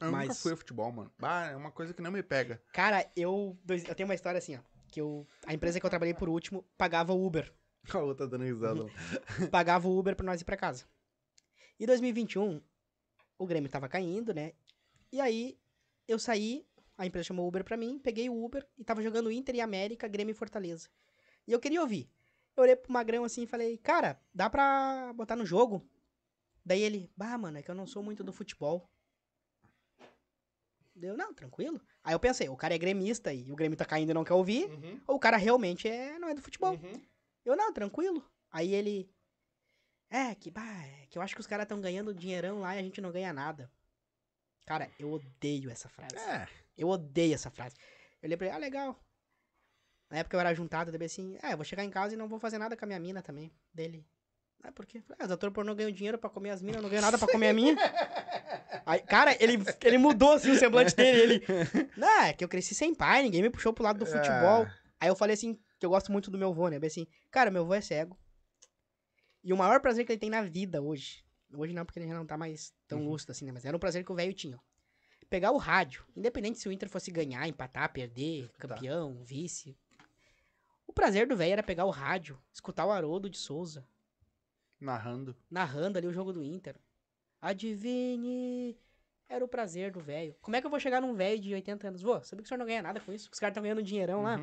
Eu mas... nunca fui futebol, mano. Bah, é uma coisa que não me pega. Cara, eu, eu tenho uma história assim, ó. Que eu, a empresa que eu trabalhei por último pagava o Uber. A outra tá dando risada. pagava o Uber pra nós ir pra casa. E 2021, o Grêmio tava caindo, né? E aí, eu saí, a empresa chamou o Uber pra mim, peguei o Uber e tava jogando Inter e América, Grêmio e Fortaleza. E eu queria ouvir. Eu olhei pro Magrão assim e falei, cara, dá pra botar no jogo? Daí ele, bah, mano, é que eu não sou muito do futebol. Deu, não, tranquilo. Aí eu pensei, o cara é gremista e o Grêmio tá caindo e não quer ouvir, uhum. ou o cara realmente é, não é do futebol. Uhum. Eu, não, tranquilo. Aí ele. É, que, bah, é que eu acho que os caras estão ganhando dinheirão lá e a gente não ganha nada. Cara, eu odeio essa frase. É. Eu odeio essa frase. Eu lembrei ah, legal. Na época eu era juntado, eu assim, é, eu vou chegar em casa e não vou fazer nada com a minha mina também. Dele. Ah, é, por quê? Ah, os atores pornô ganham dinheiro pra comer as minas, não ganham nada pra comer a minha. Aí, cara, ele, ele mudou assim o semblante dele. Ele. Não, é que eu cresci sem pai, ninguém me puxou pro lado do é. futebol. Aí eu falei assim, que eu gosto muito do meu avô, né? assim, cara, meu avô é cego. E o maior prazer que ele tem na vida hoje. Hoje não, porque ele já não tá mais tão uhum. lúcido assim, né? Mas era um prazer que o velho tinha. Pegar o rádio, independente se o Inter fosse ganhar, empatar, perder, tá. campeão, tá. vice. O prazer do velho era pegar o rádio, escutar o Haroldo de Souza, Narrando. Narrando ali o jogo do Inter. Adivinhe. Era o prazer do velho. Como é que eu vou chegar num velho de 80 anos? Vou, sabia que o senhor não ganha nada com isso? Que os caras estão ganhando dinheirão uhum. lá.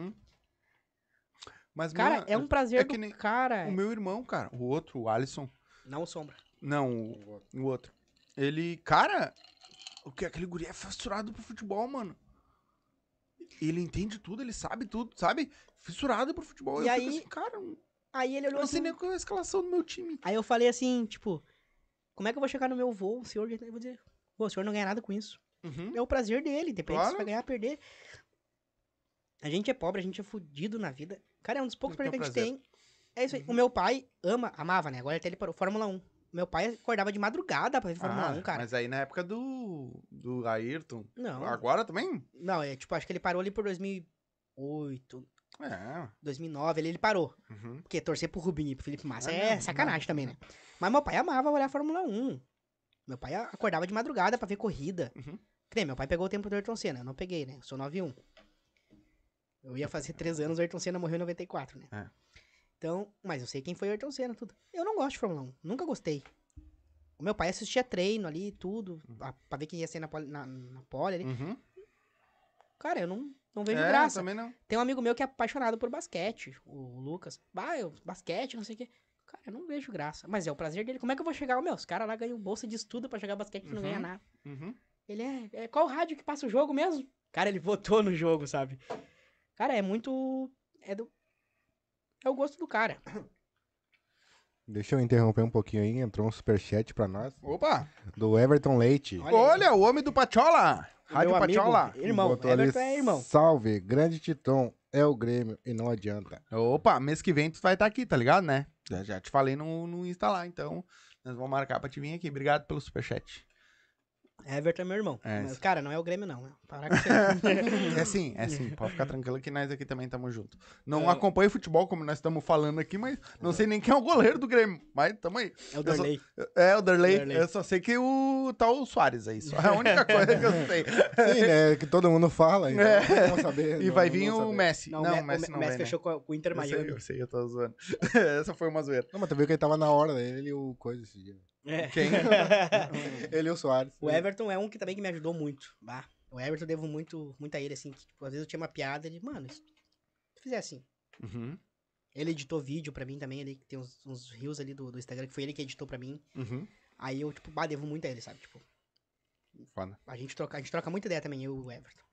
Mas cara, é um é prazer é que nem... cara. O meu irmão, cara, o outro, o Alisson. Não o Sombra. Não, o, o outro. Ele, cara, o que aquele guri é fissurado pro futebol, mano. Ele entende tudo, ele sabe tudo, sabe? Fissurado pro futebol. E eu aí, assim, cara, Aí ele olhou eu assim. Eu sei nem é a escalação do meu time. Aí eu falei assim, tipo, como é que eu vou chegar no meu voo? O senhor, eu vou dizer, o senhor não ganha nada com isso. Uhum. É o prazer dele, depende claro. se vai ganhar perder. A gente é pobre, a gente é fudido na vida. Cara, é um dos poucos prazeres que a gente tem. É isso aí. Uhum. O meu pai ama, amava, né? Agora até ele parou. Fórmula 1. Meu pai acordava de madrugada pra ver Fórmula ah, 1, cara. Mas aí na época do. do Ayrton. Não. Agora também? Não, é tipo, acho que ele parou ali por 2008. É. 2009, ele, ele parou. Uhum. Porque torcer pro Rubinho e pro Felipe Massa é, é sacanagem não. Né? também, é. né? Mas meu pai amava olhar a Fórmula 1. Meu pai acordava de madrugada para ver corrida. Uhum. meu pai pegou o tempo do Ayrton Senna. Eu não peguei, né? Eu sou 9-1. Eu ia fazer 3 anos, o Ayrton Senna morreu em 94, né? É. Então, mas eu sei quem foi o Ayrton Senna, tudo. Eu não gosto de Fórmula 1. Nunca gostei. O meu pai assistia treino ali, tudo, uhum. pra, pra ver quem ia ser na, pole, na, na pole ali. Uhum. Cara, eu não, não vejo é, graça. Também não. Tem um amigo meu que é apaixonado por basquete, o Lucas. Ah, basquete, não sei o quê. Cara, eu não vejo graça. Mas é o prazer dele. Como é que eu vou chegar? Meu, os caras lá ganham bolsa de estudo para jogar basquete e não ganha uhum. nada. Uhum. Ele é, é. Qual rádio que passa o jogo mesmo? Cara, ele votou no jogo, sabe? Cara, é muito. É do. É o gosto do cara. Deixa eu interromper um pouquinho aí, entrou um superchat pra nós. Opa! Do Everton Leite. Olha, Olha o homem do Pachola! Rádio Patiola. irmão, Everton ali, é irmão. Salve, grande Titão. É o Grêmio e não adianta. Opa, mês que vem tu vai estar tá aqui, tá ligado, né? Já, já te falei no, no Insta lá, então nós vamos marcar pra te vir aqui. Obrigado pelo superchat. Everton é meu irmão. É, Mas, cara, não é o Grêmio, não. Né? Para que é sim, é sim. Pode ficar tranquilo que nós aqui também estamos juntos. Não é. acompanho futebol, como nós estamos falando aqui, mas não é. sei nem quem é o goleiro do Grêmio. Mas tamo aí. É o Derlei. Só... É, o Derlei. Eu só sei que o tá o Soares aí. é a única coisa que eu sei. Sim, né? Que todo mundo fala. Então é. saber, e não, vai vir o Messi. Não, não, o Messi não O Messi né? fechou né? com o Inter Miami. Eu sei, eu sei, eu tô zoando. Essa foi uma zoeira. Não, mas tu viu que ele tava na hora, ele e o Coisa esse dia. É. Quem? Elio Soares. O Everton é um que também que me ajudou muito. Bah. O Everton eu devo muito, muito a ele, assim. Que, tipo, às vezes eu tinha uma piada, ele, mano, se tu fizer assim. Uhum. Ele editou vídeo pra mim também, ele tem uns, rios ali do, do, Instagram, que foi ele que editou pra mim. Uhum. Aí eu, tipo, bah, devo muito a ele, sabe? Tipo. Foda. A gente troca, a gente troca muita ideia também, eu e o Everton.